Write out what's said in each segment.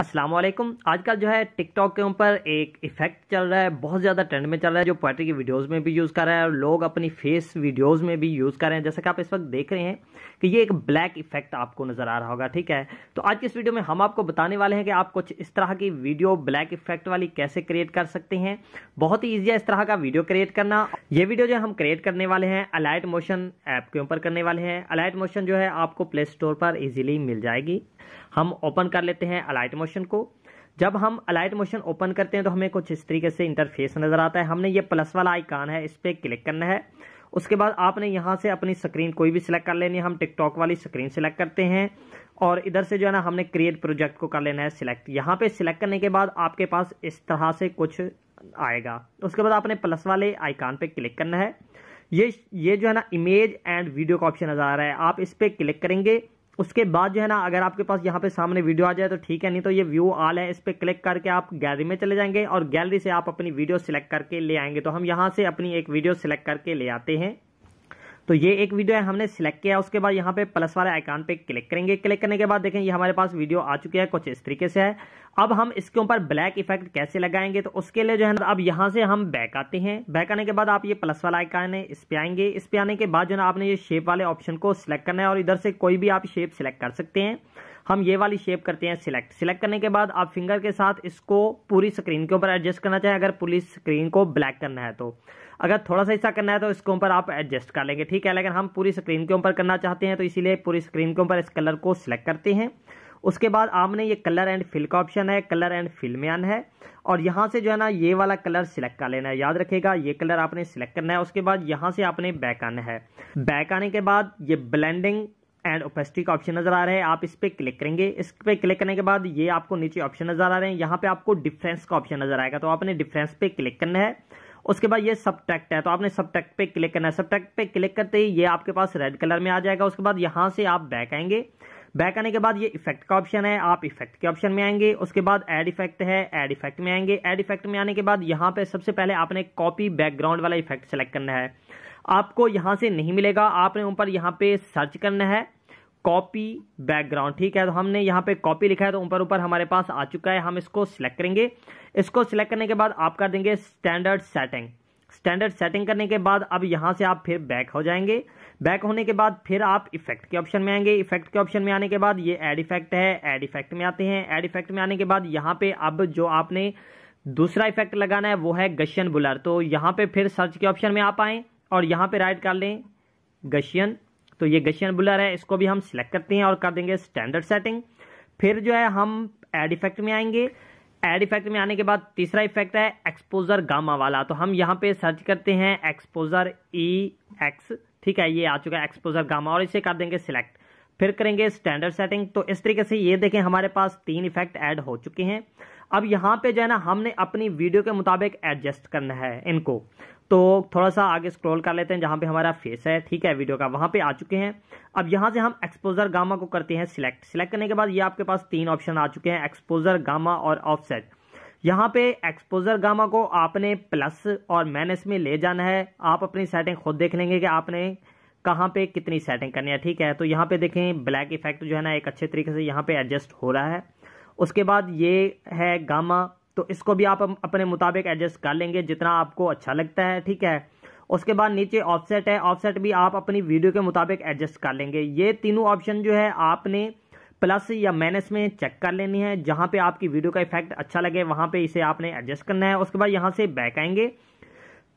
असलम आजकल जो है टिकटॉक के ऊपर एक इफेक्ट चल रहा है बहुत ज़्यादा ट्रेंड में चल रहा है जो पोएट्री की वीडियोस में भी यूज़ कर रहा है और लोग अपनी फेस वीडियोस में भी यूज़ कर रहे हैं जैसा कि आप इस वक्त देख रहे हैं कि ये एक ब्लैक इफेक्ट आपको नज़र आ रहा होगा ठीक है तो आज की इस वीडियो में हम आपको बताने वाले हैं कि आप कुछ इस तरह की वीडियो ब्लैक इफेक्ट वाली कैसे क्रिएट कर सकते हैं बहुत ही ईजी है इस तरह का वीडियो क्रिएट करना ये वीडियो जो हम क्रिएट करने वाले हैं अलाइट मोशन ऐप के ऊपर करने वाले हैं अलाइट मोशन जो है आपको प्ले स्टोर पर ईजिली मिल जाएगी हम ओपन कर लेते हैं अलाइट मोशन को जब हम अलाइट मोशन ओपन करते हैं तो हमें कुछ इस तरीके से इंटरफेस नज़र आता है हमने ये प्लस वाला आइकान है इस पर क्लिक करना है उसके बाद आपने यहाँ से अपनी स्क्रीन कोई भी सिलेक्ट कर लेनी है हम टिकटॉक वाली स्क्रीन सिलेक्ट करते हैं और इधर से जो है ना हमने क्रिएट प्रोजेक्ट को कर लेना है सिलेक्ट यहाँ पे सिलेक्ट करने के बाद आपके पास इस तरह से कुछ आएगा उसके बाद आपने प्लस वाले आइकान पे क्लिक करना है ये ये जो है ना इमेज एंड वीडियो का ऑप्शन नज़र आ रहा है आप इस पर क्लिक करेंगे उसके बाद जो है ना अगर आपके पास यहाँ पे सामने वीडियो आ जाए तो ठीक है नहीं तो ये व्यू आल है इस पर क्लिक करके आप गैलरी में चले जाएंगे और गैलरी से आप अपनी वीडियो सिलेक्ट करके ले आएंगे तो हम यहाँ से अपनी एक वीडियो सिलेक्ट करके ले आते हैं तो ये एक वीडियो है हमने सिलेक्ट किया उसके बाद यहाँ पे प्लस वाले आइकान पे क्लिक करेंगे क्लिक करने के बाद देखें ये हमारे पास वीडियो आ चुकी है कुछ इस तरीके से है अब हम इसके ऊपर ब्लैक इफेक्ट कैसे लगाएंगे तो उसके लिए जो है ना अब यहाँ से हम बैक आते हैं बैक आने के बाद आप ये प्लस वाला आइकान है इस पे आएंगे इस पे आने के बाद जो है ना आपने ये शेप वाले ऑप्शन को सिलेक्ट करना है और इधर से कोई भी आप शेप सिलेक्ट कर सकते हैं हम ये वाली शेप करते हैं सिलेक्ट सिलेक्ट करने के बाद आप फिंगर के साथ इसको पूरी स्क्रीन के ऊपर एडजस्ट करना चाहें अगर पूरी स्क्रीन को ब्लैक करना है तो अगर थोड़ा सा हिस्सा करना है तो इसके ऊपर आप एडजस्ट कर लेंगे ठीक है लेकिन हम पूरी स्क्रीन के ऊपर करना चाहते हैं तो इसीलिए पूरी स्क्रीन के ऊपर इस कलर को सिलेक्ट करते हैं उसके बाद आपने ये कलर एंड फिल का ऑप्शन है कलर एंड फिल में आना है और यहाँ से जो है ना ये वाला कलर सिलेक्ट कर लेना है याद रखेगा ये कलर आपने सिलेक्ट करना है उसके बाद यहाँ से आपने बैक आना है बैक आने के बाद ये ब्लेंडिंग एंड ओपेस्टिक का ऑप्शन नजर आ रहा है आप इस पर क्लिक करेंगे इस पर क्लिक करने के बाद ये आपको नीचे ऑप्शन नजर आ रहे हैं यहाँ पे आपको डिफरेंस का ऑप्शन नजर आएगा तो आपने डिफरेंस पे क्लिक करना है उसके बाद ये सब्ट्रैक्ट है तो आपने सब्ट्रैक्ट पे क्लिक करना है सब्ट्रैक्ट पे क्लिक करते ही ये आपके पास रेड कलर में आ जाएगा उसके बाद यहाँ से आप बैक आएंगे बैक आने के बाद ये इफेक्ट का ऑप्शन है आप इफेक्ट के ऑप्शन में आएंगे उसके बाद एड इफेक्ट है एड इफेक्ट में आएंगे एड इफेक्ट में आने के बाद यहाँ पे सबसे पहले आपने कॉपी बैकग्राउंड वाला इफेक्ट सेलेक्ट करना है आपको यहाँ से नहीं मिलेगा आपने ऊपर यहाँ पे सर्च करना है कॉपी बैकग्राउंड ठीक है तो हमने यहाँ पे कॉपी लिखा है तो ऊपर ऊपर हमारे पास आ चुका है हम इसको सिलेक्ट करेंगे इसको सिलेक्ट करने के बाद आप कर देंगे स्टैंडर्ड सेटिंग स्टैंडर्ड सेटिंग करने के बाद अब यहाँ से आप फिर बैक हो जाएंगे बैक होने के बाद फिर आप इफेक्ट के ऑप्शन में आएंगे इफेक्ट के ऑप्शन में आने के बाद ये एड इफेक्ट है एड इफेक्ट में आते हैं एड इफेक्ट में आने के बाद यहाँ पे अब जो आपने दूसरा इफेक्ट लगाना है वो है गशियन बुलर तो यहाँ पे फिर सर्च के ऑप्शन में आप आएँ और यहाँ पे राइट कर लें गशियन तो ये गशियन बुलर है इसको भी हम सिलेक्ट करते हैं और कर देंगे स्टैंडर्ड सेटिंग फिर जो है हम एड इफेक्ट में आएंगे एड इफेक्ट में आने के बाद तीसरा इफेक्ट है एक्सपोजर गामा वाला तो हम यहाँ पे सर्च करते हैं एक्सपोजर ई एक्स ठीक है ये आ चुका है एक्सपोजर गामा और इसे कर देंगे सिलेक्ट फिर करेंगे स्टैंडर्ड सेटिंग तो इस तरीके से ये देखें हमारे पास तीन इफेक्ट ऐड हो चुके हैं अब यहाँ पे जो है ना हमने अपनी वीडियो के मुताबिक एडजस्ट करना है इनको तो थोड़ा सा आगे स्क्रॉल कर लेते हैं जहाँ पे हमारा फेस है ठीक है वीडियो का वहाँ पे आ चुके हैं अब यहाँ से हम एक्सपोजर गामा को करते हैं सिलेक्ट सिलेक्ट करने के बाद ये आपके पास तीन ऑप्शन आ चुके हैं एक्सपोजर गामा और ऑफसेट यहाँ पे एक्सपोजर गामा को आपने प्लस और माइनस में ले जाना है आप अपनी सेटिंग खुद देख लेंगे कि आपने कहाँ पे कितनी सेटिंग करनी है ठीक है तो यहाँ पे देखें ब्लैक इफेक्ट जो है ना एक अच्छे तरीके से यहाँ पे एडजस्ट हो रहा है उसके बाद ये है गामा तो इसको भी आप अपने मुताबिक एडजस्ट कर लेंगे जितना आपको अच्छा लगता है ठीक है उसके बाद नीचे ऑफसेट है ऑफसेट भी आप अपनी वीडियो के मुताबिक एडजस्ट कर लेंगे ये तीनों ऑप्शन जो है आपने प्लस या माइनस में चेक कर लेनी है जहाँ पे आपकी वीडियो का इफेक्ट अच्छा लगे वहाँ पे इसे आपने एडजस्ट करना है उसके बाद यहाँ से बैक आएंगे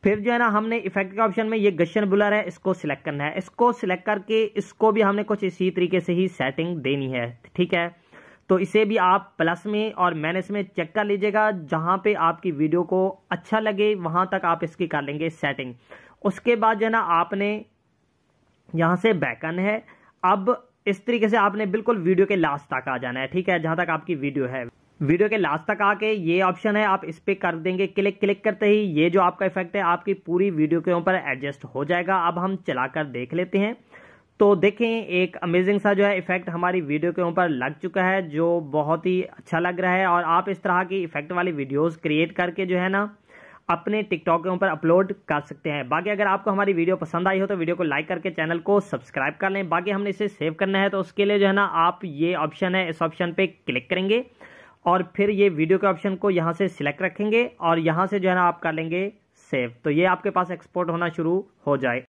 फिर जो है ना हमने इफेक्ट के ऑप्शन में ये गशन बुलर है इसको सिलेक्ट करना है इसको सिलेक्ट करके इसको भी हमने कुछ इसी तरीके से ही सेटिंग देनी है ठीक है तो इसे भी आप प्लस में और माइनस में चेक कर लीजिएगा जहाँ पे आपकी वीडियो को अच्छा लगे वहाँ तक आप इसकी कर लेंगे सेटिंग उसके बाद जो है ना आपने यहाँ से बैकन है अब इस तरीके से आपने बिल्कुल वीडियो के लास्ट तक आ जाना है ठीक है जहाँ तक आपकी वीडियो है वीडियो के लास्ट तक आके ये ऑप्शन है आप इस पर कर देंगे क्लिक क्लिक करते ही ये जो आपका इफेक्ट है आपकी पूरी वीडियो के ऊपर एडजस्ट हो जाएगा अब हम चलाकर देख लेते हैं तो देखें एक अमेजिंग सा जो है इफेक्ट हमारी वीडियो के ऊपर लग चुका है जो बहुत ही अच्छा लग रहा है और आप इस तरह की इफेक्ट वाली वीडियोस क्रिएट करके जो है ना अपने टिकटॉक के ऊपर अपलोड कर सकते हैं बाकी अगर आपको हमारी वीडियो पसंद आई हो तो वीडियो को लाइक करके चैनल को सब्सक्राइब कर लें बाकी हमने इसे सेव करना है तो उसके लिए जो है ना आप ये ऑप्शन है इस ऑप्शन पर क्लिक करेंगे और फिर ये वीडियो के ऑप्शन को यहाँ से सिलेक्ट रखेंगे और यहाँ से जो है ना आप कर लेंगे सेव तो ये आपके पास एक्सपोर्ट होना शुरू हो जाए